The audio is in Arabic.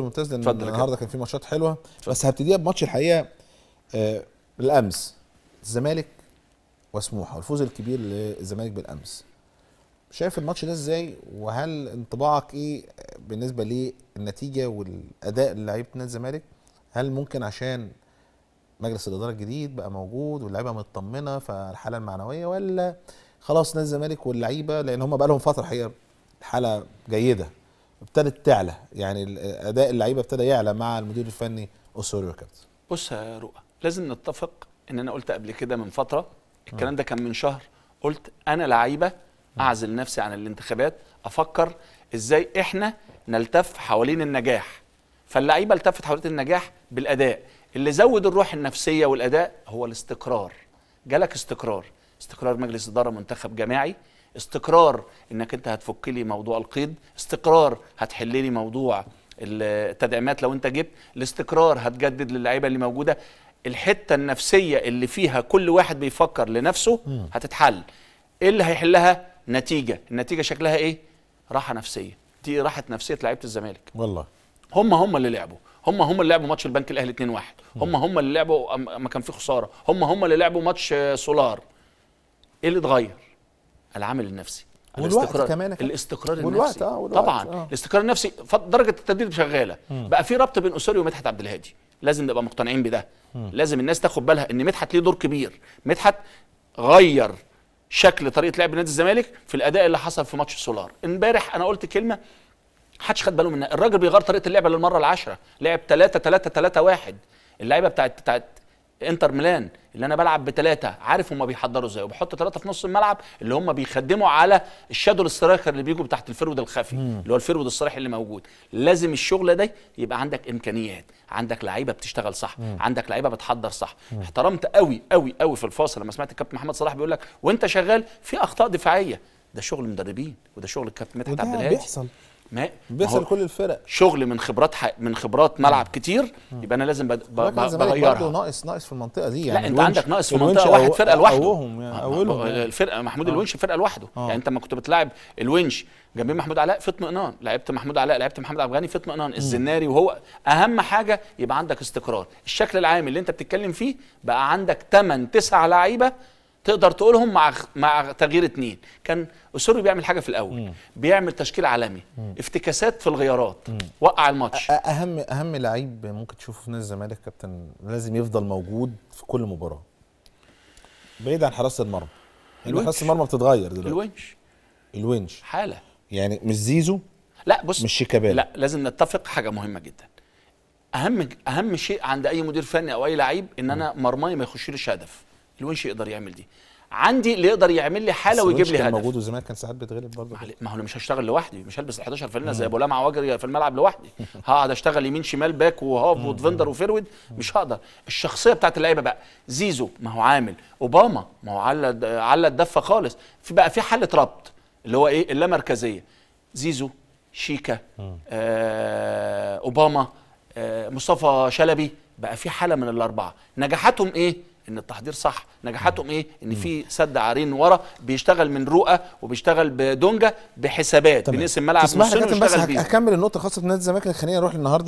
ممتاز لان النهارده كان في ماتشات حلوه بس هبتديها بماتش الحقيقه آه الامس الزمالك وسموحه والفوز الكبير للزمالك بالامس شايف الماتش ده ازاي وهل انطباعك ايه بالنسبه للنتيجه والاداء لعيبه نادي الزمالك هل ممكن عشان مجلس الاداره الجديد بقى موجود واللعيبه مطمنه فالحاله المعنويه ولا خلاص نادي الزمالك واللعيبه لان هم بقى لهم فتره حقيقه حاله جيده ابتدت تعلى يعني اداء اللعيبه ابتدى يعلى مع المدير الفني اوسوريو كابتن بص يا رؤى لازم نتفق ان انا قلت قبل كده من فتره الكلام ده كان من شهر قلت انا لعيبه اعزل نفسي عن الانتخابات افكر ازاي احنا نلتف حوالين النجاح فاللعيبه التفت حوالين النجاح بالاداء اللي زود الروح النفسيه والاداء هو الاستقرار جالك استقرار استقرار مجلس اداره منتخب جماعي استقرار انك انت هتفك لي موضوع القيد استقرار هتحل لي موضوع التدعيمات لو انت جبت الاستقرار هتجدد للعيبه اللي موجوده الحته النفسيه اللي فيها كل واحد بيفكر لنفسه هتتحل ايه اللي هيحلها نتيجه النتيجه شكلها ايه راحه نفسيه دي راحه نفسيه لعيبه الزمالك والله هم هم اللي لعبوا هم هم اللي لعبوا ماتش البنك الاهلي 2-1 هم هم اللي لعبوا ما كان في خساره هم هم اللي لعبوا ماتش آه، سولار ايه اللي اتغير العامل النفسي الاستقرار كمان الاستقرار والوقت النفسي آه والوقت طبعا آه. الاستقرار النفسي درجه التدريب شغاله م. بقى في ربط بين اسوري ومدحت عبد الهادي لازم نبقى مقتنعين بده لازم الناس تاخد بالها ان مدحت ليه دور كبير مدحت غير شكل طريقه لعب نادي الزمالك في الاداء اللي حصل في ماتش سولار امبارح انا قلت كلمه محدش خد باله منها الراجل بيغير طريقه اللعب للمره العاشره لعب 3 3 3 1 اللعيبه بتاعت بتاعت انتر ميلان اللي انا بلعب بثلاثه عارف هم بيحضروا ازاي وبحط ثلاثه في نص الملعب اللي هم بيخدموا على الشادو السترايكر اللي بيجوا تحت الفرود الخفي مم. اللي هو الفرود الصريح اللي موجود لازم الشغله دي يبقى عندك امكانيات عندك لعيبه بتشتغل صح مم. عندك لعيبه بتحضر صح مم. احترمت قوي قوي قوي في الفاصل لما سمعت الكابتن محمد صلاح بيقول لك وانت شغال في اخطاء دفاعيه ده شغل المدربين وده شغل الكابتن مدحت عبد الهادي ما بيحصل كل الفرق شغل من خبرات حق من خبرات ملعب كتير يبقى انا لازم بغيرها ناقص ناقص في المنطقه دي يعني لا انت عندك ناقص في المنطقه واحد فرقه لوحده يعني آه، اولهم يعني آه، اولهم يعني. الفرقه محمود آه. الونش فرقه لوحده آه. يعني انت لما كنت بتلاعب الونش جنب محمود علاء في اطمئنان لعبت محمود علاء لعبت محمد عبد الغني في اطمئنان الزناري وهو اهم حاجه يبقى عندك استقرار الشكل العام اللي انت بتتكلم فيه بقى عندك 8 9 لعيبه تقدر تقولهم مع مع تغيير اتنين كان اسوري بيعمل حاجه في الاول مم. بيعمل تشكيل عالمي مم. افتكاسات في الغيارات مم. وقع الماتش اهم اهم لعيب ممكن تشوفه في نادي الزمالك كابتن لازم يفضل موجود في كل مباراه بعيد عن حراسه المرمى يعني حراسه المرمى بتتغير دلوقتي الونش الونش حاله يعني مش زيزو لا بص مش شيكابالا لا لازم نتفق حاجه مهمه جدا اهم اهم شيء عند اي مدير فني او اي لعيب ان انا مرماي ما يخشليش هدف الونش يقدر يعمل دي عندي اللي يقدر يعمل لي حاله ويجيب لي هدف كان موجود وزمان كان ساعات بيتغلب برضه ما هو انا مش هشتغل لوحدي مش هلبس ال 11 فانله زي ابو لمعه واجري في الملعب لوحدي هقعد اشتغل يمين شمال باك وهاف ودفندر وفيرود مش هقدر الشخصيه بتاعت اللعيبه بقى زيزو ما هو عامل اوباما ما هو على على الدفه خالص في بقى في حاله ربط اللي هو ايه اللامركزيه زيزو شيكا آه اوباما آه مصطفى شلبي بقى في حاله من الاربعه نجاحاتهم ايه ان التحضير صح نجاحاتهم ايه ان في سد عارين ورا بيشتغل من رؤى وبيشتغل بدونجا بحسابات بنقسم ملعب تسمح بس هكمل النقطه خاصه نادي الزمالك الخلينا نروح النهارده